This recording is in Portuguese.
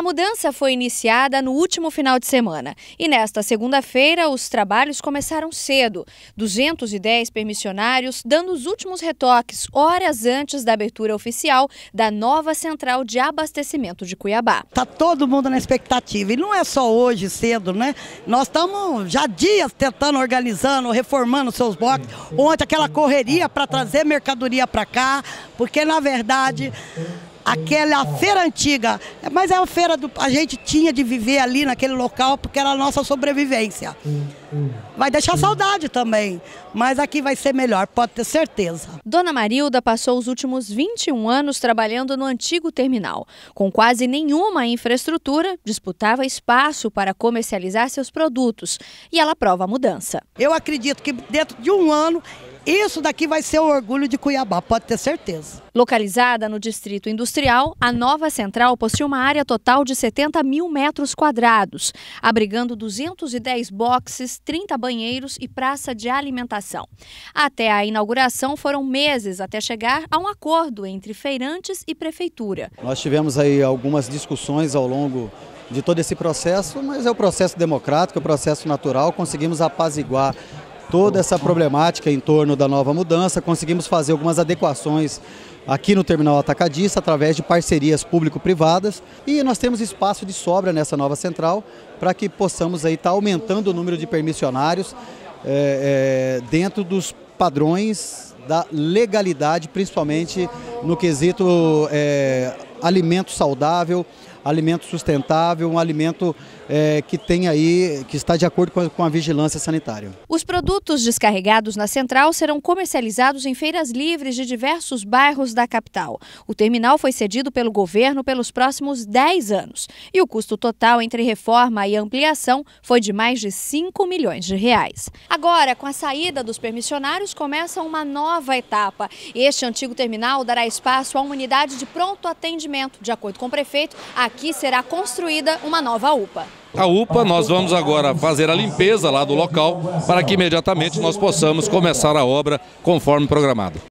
A mudança foi iniciada no último final de semana e nesta segunda-feira os trabalhos começaram cedo. 210 permissionários dando os últimos retoques horas antes da abertura oficial da nova central de abastecimento de Cuiabá. Tá todo mundo na expectativa e não é só hoje cedo, né? Nós estamos já dias tentando, organizando, reformando seus blocos. Ontem aquela correria para trazer mercadoria para cá, porque na verdade aquela é feira antiga, mas é a feira do a gente tinha de viver ali naquele local porque era a nossa sobrevivência. Vai deixar saudade também, mas aqui vai ser melhor, pode ter certeza. Dona Marilda passou os últimos 21 anos trabalhando no antigo terminal. Com quase nenhuma infraestrutura, disputava espaço para comercializar seus produtos e ela prova a mudança. Eu acredito que dentro de um ano isso daqui vai ser o orgulho de Cuiabá, pode ter certeza. Localizada no Distrito Industrial, a nova central possui uma área total de 70 mil metros quadrados, abrigando 210 boxes, 30 banheiros e praça de alimentação. Até a inauguração foram meses até chegar a um acordo entre feirantes e prefeitura. Nós tivemos aí algumas discussões ao longo de todo esse processo, mas é o processo democrático, é o processo natural, conseguimos apaziguar toda essa problemática em torno da nova mudança, conseguimos fazer algumas adequações aqui no terminal atacadista através de parcerias público-privadas e nós temos espaço de sobra nessa nova central para que possamos aí estar tá aumentando o número de permissionários é, é, dentro dos padrões da legalidade, principalmente no quesito é, alimento saudável, alimento sustentável, um alimento é, que tem aí, que está de acordo com a, com a vigilância sanitária. Os produtos descarregados na central serão comercializados em feiras livres de diversos bairros da capital. O terminal foi cedido pelo governo pelos próximos 10 anos e o custo total entre reforma e ampliação foi de mais de 5 milhões de reais. Agora, com a saída dos permissionários, começa uma nova etapa. Este antigo terminal dará espaço a uma unidade de pronto atendimento, de acordo com o prefeito, a Aqui será construída uma nova UPA. A UPA, nós vamos agora fazer a limpeza lá do local para que imediatamente nós possamos começar a obra conforme programado.